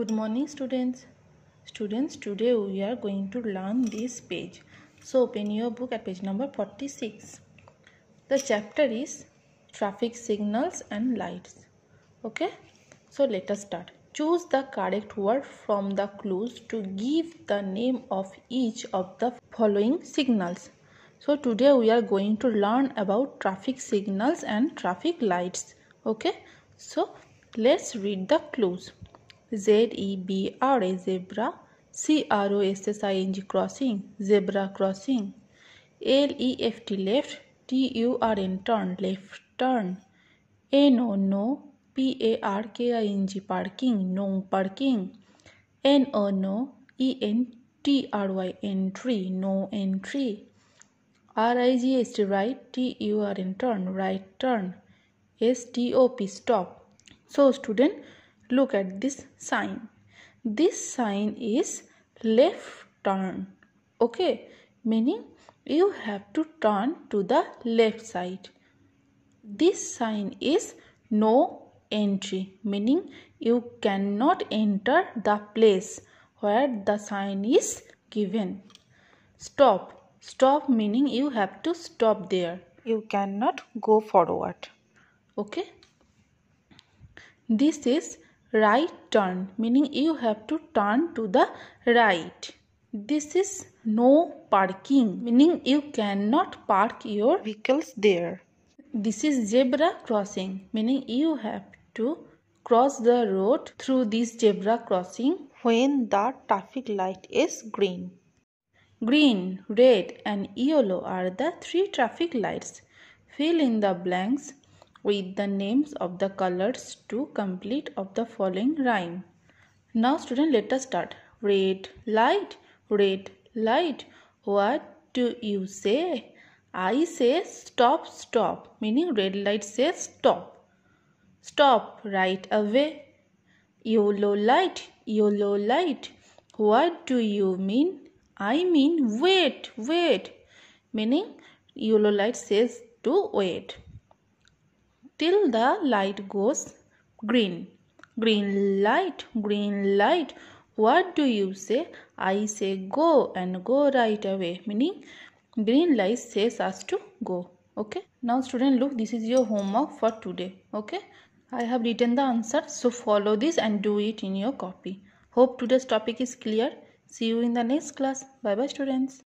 good morning students students today we are going to learn this page so open your book at page number 46 the chapter is traffic signals and lights okay so let us start choose the correct word from the clues to give the name of each of the following signals so today we are going to learn about traffic signals and traffic lights okay so let's read the clues Z E B R A zebra C R O S S I N G crossing zebra crossing L E F T left T U R N turn left turn a no no P A R K I N G parking no parking N O no E N T R Y entry no entry R I G H T right T U R N turn right turn S T O P stop so student Look at this sign. This sign is left turn. Okay, meaning you have to turn to the left side. This sign is no entry, meaning you cannot enter the place where the sign is given. Stop. Stop meaning you have to stop there. You cannot go forward. Okay. This is right turn meaning you have to turn to the right this is no parking meaning you cannot park your vehicles there this is zebra crossing meaning you have to cross the road through this zebra crossing when the traffic light is green green red and yellow are the three traffic lights fill in the blanks with the names of the colors to complete of the following rhyme. Now student let us start. Red light, red light. What do you say? I say stop, stop. Meaning red light says stop. Stop right away. Yellow light, yellow light. What do you mean? I mean wait, wait. Meaning yellow light says to wait till the light goes green. Green light, green light. What do you say? I say go and go right away. Meaning green light says us to go. Okay. Now student look this is your homework for today. Okay. I have written the answer so follow this and do it in your copy. Hope today's topic is clear. See you in the next class. Bye bye students.